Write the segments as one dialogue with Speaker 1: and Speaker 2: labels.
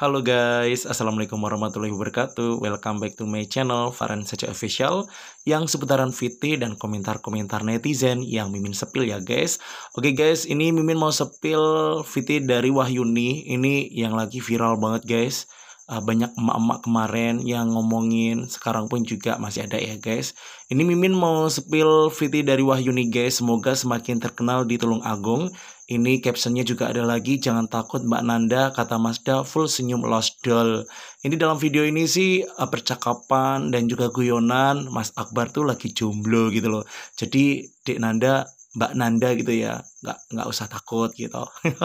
Speaker 1: Halo guys, Assalamualaikum warahmatullahi wabarakatuh Welcome back to my channel, Farhan Saja Official Yang seputaran VT dan komentar-komentar netizen yang Mimin sepil ya guys Oke guys, ini Mimin mau sepil VT dari Wahyuni Ini yang lagi viral banget guys ah, banyak emak-emak kemarin yang ngomongin sekarang pun juga masih ada ya guys ini Mimin mau sepil VT dari Wahyuni guys semoga semakin terkenal di Tulung Agung ini captionnya juga ada lagi, jangan takut Mbak Nanda, kata Mazda, full senyum lost doll. Ini dalam video ini sih eh, percakapan dan juga guyonan, Mas Akbar tuh lagi jomblo gitu loh. Jadi Dek Nanda, Mbak Nanda gitu ya, nggak nggak usah takut gitu.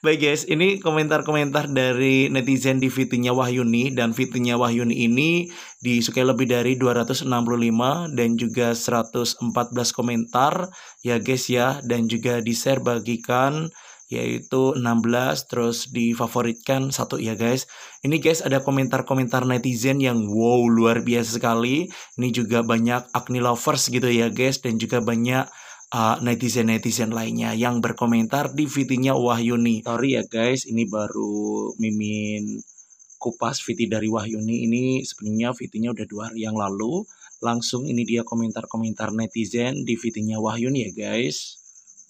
Speaker 1: Baik guys, ini komentar-komentar dari netizen di Fitinya Wahyuni dan fitnya Wahyuni ini disukai lebih dari 265 dan juga 114 komentar ya guys ya dan juga di-share bagikan yaitu 16 terus difavoritkan satu ya guys. Ini guys ada komentar-komentar netizen yang wow luar biasa sekali. Ini juga banyak acne lovers gitu ya guys dan juga banyak Uh, netizen-netizen uh, lainnya yang berkomentar di vt Wahyuni. Sorry ya guys, ini baru mimin kupas VT dari Wahyuni. Ini sebenarnya vt udah dua hari yang lalu. Langsung ini dia komentar-komentar netizen di vt Wahyuni ya guys.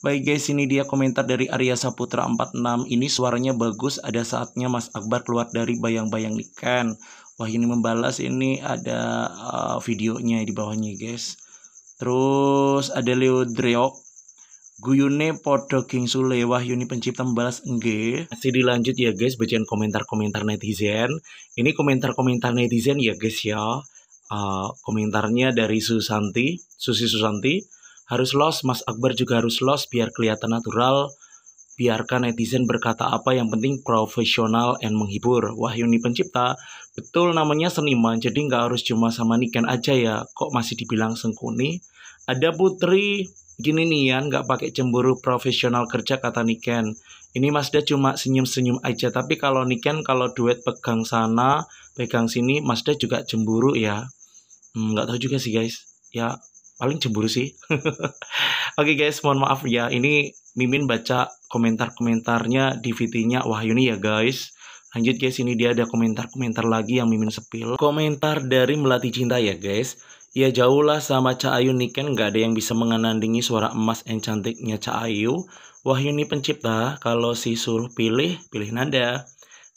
Speaker 1: Baik guys, ini dia komentar dari Arya Saputra 46. Ini suaranya bagus, ada saatnya Mas Akbar keluar dari bayang-bayang ikan. Wah ini membalas, ini ada uh, videonya di bawahnya guys. Terus ada Leo Dreok guyune king sule Wahyuni pencipta membalas enggak? Masih dilanjut ya guys bacaan komentar-komentar netizen. Ini komentar-komentar netizen ya guys ya. Uh, komentarnya dari Susanti, Susi Susanti, harus los, Mas Akbar juga harus los biar kelihatan natural biarkan netizen berkata apa yang penting profesional dan menghibur. Wahyuni pencipta, betul namanya seniman, jadi nggak harus cuma sama Niken aja ya, kok masih dibilang sengkuni. Ada Putri, gini nih nggak pakai cemburu profesional kerja kata Niken. Ini Masda cuma senyum-senyum aja, tapi kalau Niken kalau duet pegang sana, pegang sini, Masda juga cemburu ya. Hmm, nggak hmm, tahu juga sih guys, ya paling cemburu sih. Oke okay guys, mohon maaf ya. Ini Mimin baca komentar-komentarnya di VT-nya Wahyuni ya guys. Lanjut guys, ini dia ada komentar-komentar lagi yang Mimin sepil. Komentar dari Melati Cinta ya guys. Ya jauh lah sama Cak Ayu kan nggak ada yang bisa mengenandingi suara emas yang cantiknya Cak Ayu. Wahyuni pencipta, kalau si suruh pilih, pilih Nanda.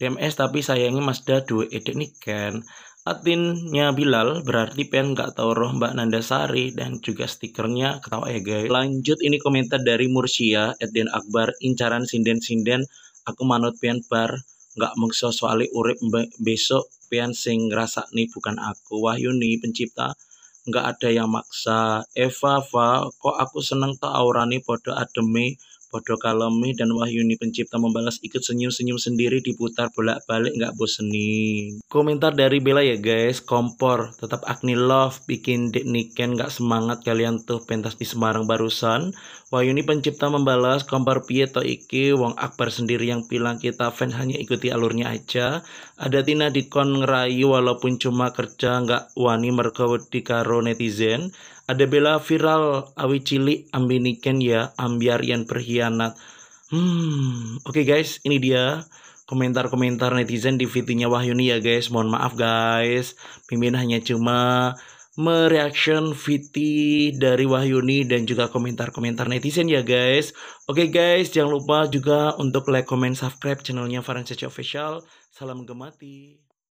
Speaker 1: DMS tapi sayangnya Mazda 2 Edek kan adminnya Bilal berarti pen nggak tahu roh Mbak Nandasari dan juga stikernya ketawa ya guys lanjut ini komentar dari Mursia Edden Akbar incaran sinden-sinden aku manut pen bar nggak mengso soalnya urip besok pian sing ngerasa nih bukan aku Wahyuni pencipta nggak ada yang maksa Eva Fa kok aku seneng tau bodoh podo ademe Bodoh Kalemi dan Wahyuni pencipta membalas ikut senyum-senyum sendiri diputar bolak-balik nggak bosenin. Komentar dari Bella ya guys, kompor tetap Agni Love bikin Dek Niken nggak semangat kalian tuh pentas di Semarang barusan. Wahyuni pencipta membalas kompor pie to iki Wong Akbar sendiri yang bilang kita fan hanya ikuti alurnya aja. Ada Tina di kon ngerayu walaupun cuma kerja nggak wani mergo di karo netizen. Ada bela viral awi cilik ambiniken ya ambiar yang perhianat. Hmm, oke okay guys, ini dia komentar-komentar netizen di videonya Wahyuni ya guys. Mohon maaf guys, mimin hanya cuma mereaction VT dari Wahyuni dan juga komentar-komentar netizen ya guys. Oke okay guys, jangan lupa juga untuk like, comment, subscribe channelnya Farhan Official. Salam gemati.